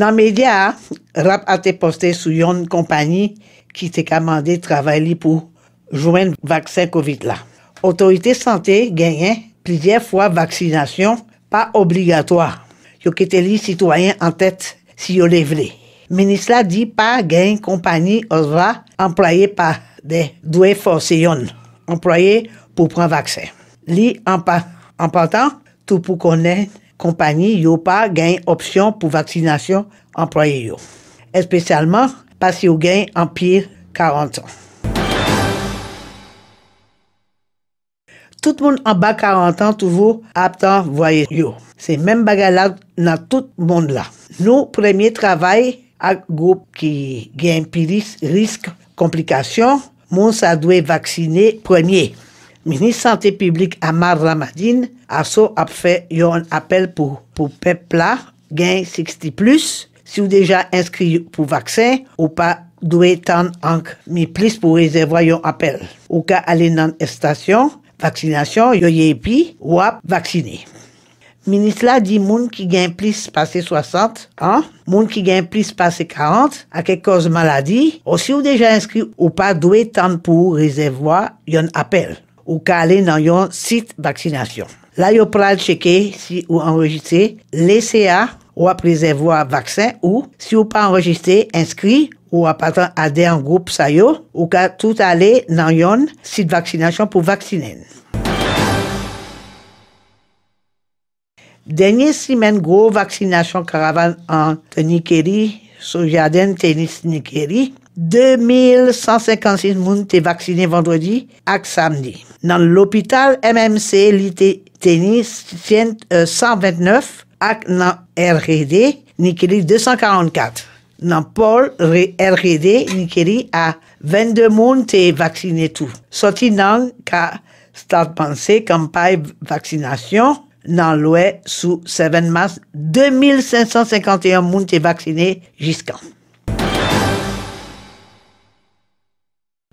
Dans les médias, hein, rap a été posté sur une compagnie qui a commandé de travailler pour jouer le vaccin COVID-là. Autorité santé gagné plusieurs fois vaccination, pas obligatoire. Il Yo qui des citoyens en tête si yo les Mais cela dit pas gain compagnie été employé par des doués forcés employés pour prendre vaccin. Li en, pas en partant, tout pour connaître kompany yo pa gen opsyon pou vaksinasyon anproy yo. Espesyalman, pas yo gen anpir 40 an. Tout moun anba 40 an touvo aptan voye yo. Se men bagalak nan tout moun la. Nou premye travay ak goup ki gen piris, risk, komplikasyon, moun sa dwe vaksine premye. ministre santé publique Amar Ramadine a fait un appel pour pour peuple gain 60 plus si vous déjà inscrit pour vaccin ou pas doit tant mis plus pour réserver un appel ou cas aller station vaccination yo yepi ou vacciné Ministre là dit moun qui gagne plus passé 60 ans, moun qui gagne plus passé 40 à quelque cause maladie, ou si ou déjà inscrit ou pas doit tant pour réservoir un appel ou qu'à aller dans un site vaccination. Là, vous pouvez checker si vous enregistré l'ECA ou à préserver vaccin ou si vous pas enregistré, inscrit ou à partir à en groupe sayo ou qu'à tout aller dans un site vaccination pour vacciner. Dernier semaine, gros vaccination caravane en Tenikeri, sous jardin tennis Nikeri, 2156 moun te vaksine vendredi ak samedi. Dans l'hôpital MMC li 129 ak nan RRD, Nikeli 244. Nan Paul RRD, Nikeli a 22 moun te vaksine tou. Soti nan ka start panse campagne vaccination nan l'ouest sous 7 mars 2551 moun te vaksine jiskan.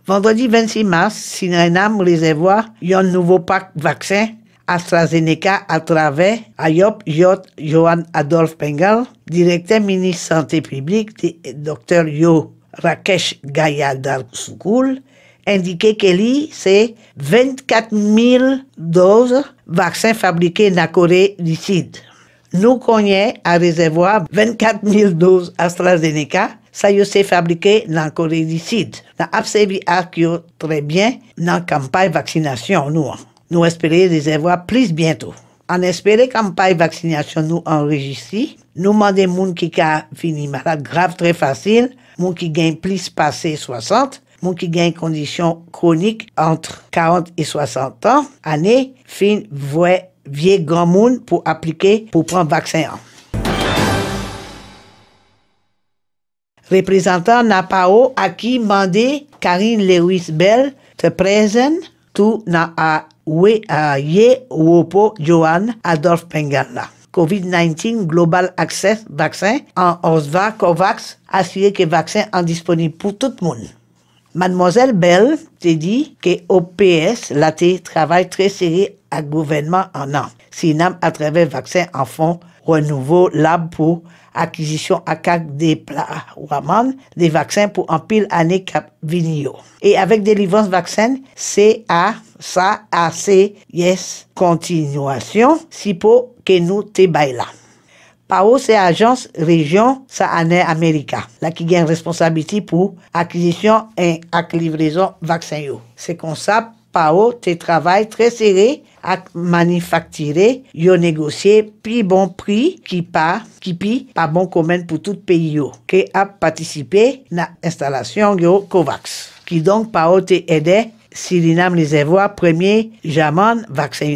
Vendredi 26 mars, si un nouveau pack vaccin AstraZeneca à travers Ayop J. Johan Adolf Pengal, directeur ministre santé publique, Dr. Yo Rakesh Gayadar-Sukul, indiqué que c'est 24 000 doses vaccins fabriqués en Corée du Sud. Nous connaissons à recevoir 24 000 doses AstraZeneca ça y est fabriqué dans Corée du Sud. Dans a très bien dans la campagne vaccination, nous. Hein. Nous espérons les avoir plus bientôt. En espérant campagne vaccination nous enregistrons. nous demandons gens qui ont fini malade grave très facile, mon qui gagne plus passé 60, moun qui gagne condition chronique entre 40 et 60 ans, année, fin, voie, vieux grand monde pour appliquer, pour prendre vaccin. Hein. Représentant Napao a qui mandé Karine Lewis Bell te présente tout na a we a ye wopo Johan Adolf Pengala. COVID-19 Global Access Vaccin en OSVA COVAX assuré que vaccin en disponible pour tout le monde. Mademoiselle Bell te dit que OPS la te travaille très serré à gouvernement en an. Sinam à travers vaccin en fond renouveau lab pour acquisition à des plats Raman, des vaccins pour un pile année cap Et avec délivrance vaccin, c'est à ça, à yes, continuation, si pour que nous te là. PAO, c'est agence région saané America, là qui gagne responsabilité pour acquisition et livraison vaccin. C'est comme ça, PAO, te travail très serré a manufacturer, yo ont négocié bon prix qui pas, qui pi, pas bon commun pour tout pays, qui a participé à l'installation de COVAX, qui donc pas été aidé si l'inam premier jaman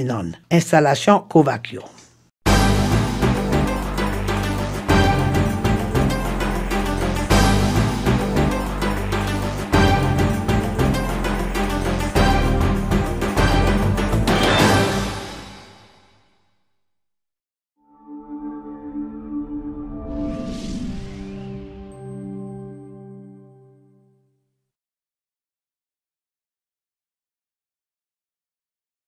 non Installation COVAX.